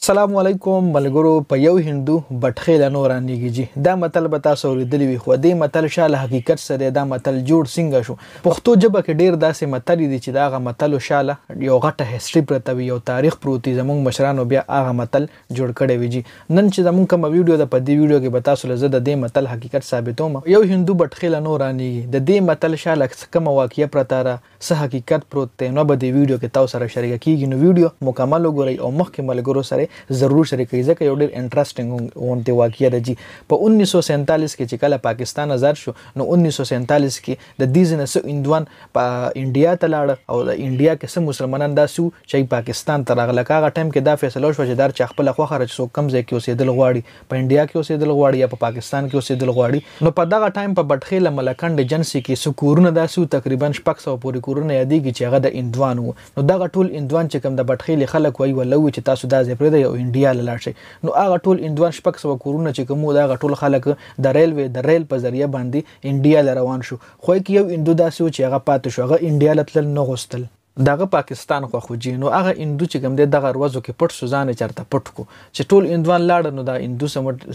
السلام علیکم ملګرو په یو هندو بټخې له نور انګیږي دا مطلب تاسو اوریدلی وي خو دې مطلب شاله حقیقت سره دا مطلب جوړ څنګه شو پښتو ژبه کې ډیر داسې مطلب دي چې دا غ مطلب شاله یو غټه هیستوري پرته وي یو تاریخ پروت زمونږ مشرانو بیا هغه مطلب جوړ کړي وي نن چې زمونږ کوم ویډیو د په دې ویډیو کې به تاسو لزه د دې مطلب حقیقت ثابتوم یو هندو بټخې له نور انګیږي د دې مطلب شاله کوم واقعي پرته را سه حقیقت پروت ته نو به دې ویډیو کې تاسو سره شریک کیږي نو ویډیو مکمل وګورئ او مخکې ملګرو سره کوئ ضرور شریک کړئ ځکه یو ډیر انټرېسټینګ اونته واقعیا ده چې په 1947 کې چې کله پاکستان آزاد شو نو 1947 کې د دې ځنه سو اندوان په انډیا ته لاړ او د انډیا کې سم مسلمانان داسو چې پاکستان ته راغله کاغه ټایم کې دا فیصله شو چې دار چا خپل خوخه رچ سو کم ځای کې اوسېدل غواړي په انډیا کې اوسېدل غواړي یا په پاکستان کې اوسېدل غواړي نو په دغه ټایم په بټخیل ملکند جنسي کې سکورونه داسو تقریبا 600 پورې کورونه یادېږي چې هغه د اندوان وو نو دغه ټول اندوان چې کوم د بټخیل خلک وایي ولوي چې تاسو دا ځای پرې دی او انډیا لاله شي نو هغه ټول اندوان شپږ سو کورونه چې کومو دا ټول خلک د ریلوي د ریل په ذریعہ باندې انډیا روان شو خو کې یو اندو داسو چې هغه پاتې شو هغه انډیا لتل نه غوستل دغه پاکستان خو خو جینو هغه اندو چې کوم دی دغه وروزو کې پټ سوزانه چرته پټ کو چې ټول اندوان لاړ نو دا اندو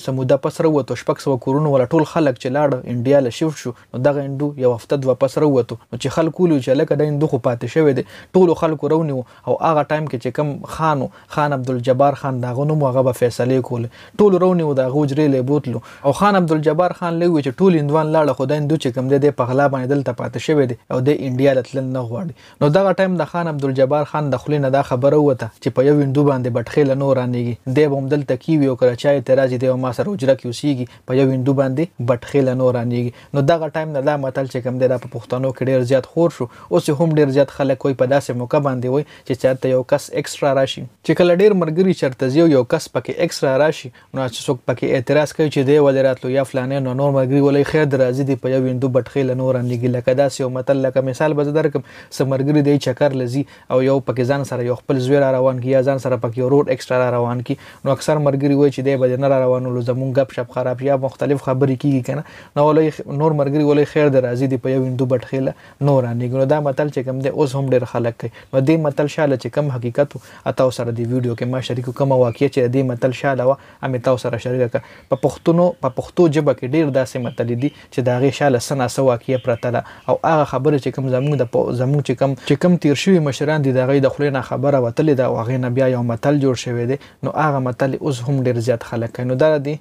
سموده پسره وته شپږ سو کورونو ولا ټول خلک چې لاړ انډیا له شیفت شو نو دغه اندو یو هفته دوه پسره وته نو چې خلکو لو چې لکه د اندو خو پاتې شوی دی ټول خلکو رونی او هغه ټایم کې چې کوم خانو خان عبد الجبار خان داغه نوم هغه به فیصله کول ټول رونی او دغه جری له بوتلو او خان عبد الجبار خان لوي چې ټول اندوان لاړ خدای اندو چې کوم دی په غلا باندې دلته پاتې شوی دی او د انډیا لتل نه غواړي نو دغه ټایم هم د خان عبدالجبار خان د خلینو دا خبره وته چې په یو ویندو باندې بټخې له نور رانیږي دی به همدل تکی ویو کړه چې اعتراض دی او ما سره اجره کې اوسېږي په یو ویندو باندې بټخې له نور رانیږي نو دغه ټایم نه دا متل چې کم دی دا په پښتنو کې ډیر زیات خور شو اوس هم ډیر زیات خلک کوئی په داسې موقع باندې وي چې چاته یو کس ایکسترا راشي چې کله ډیر مرګري چرته یو یو کس پکې ایکسترا راشي نو چې څوک پکې اعتراض کوي چې دی ولې راتلو یا فلانه نو نور مرګري ولې خیر درازي دی په یو ویندو بټخې له نور رانیږي لکه داسې یو متل لکه مثال به درکم سمرګري دی چې خر لزی او یو پکې ځان سره یو خپل زوی را روان کی یا ځان سره پکې روډ اکسترا را روان کی نو اکثر مرګري وای چې دی به نه را روانولو زمون غب شپ خراب یا مختلف خبرې کیږي کنه نو ولې نور مرګري ولې خیر در راضي دی په یو هندو بټ خېله نو را نیګنو دا متل چې کوم دی اوس هم ډېر خلک کوي نو دې متل شاله چې کوم حقیقت اتاو سره دی ویډیو کې ما شریکو کوم واقعي چې دې متل شاله وا امې تاسو سره شریک په پښتونو په پښتو ژبه کې ډیر داسې متل دي چې دا غي شاله سنا سو واقعي پرتله او هغه خبره چې کوم زموږ د زموږ چې کوم چې کوم تیر شوی مشران دي دغه د خلینو خبره وتلې دا واغې نه بیا یو متل جوړ شوی دی نو هغه متل اوس هم ډیر زیات خلک نو دا دی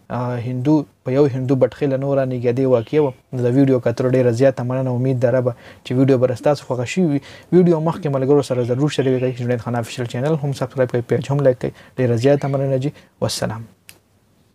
هندو په یو هندو بټخیل نور نه گدي واقع و د ویډیو کتر ډیر زیات مننه امید دربه چې ویډیو برستاس خو غشي ویډیو مخکې ملګرو سره ضرور شریک کړئ جنید خان افیشل چینل هم سبسکرایب کړئ پیج هم لایک کړئ ډیر زیات مننه جی والسلام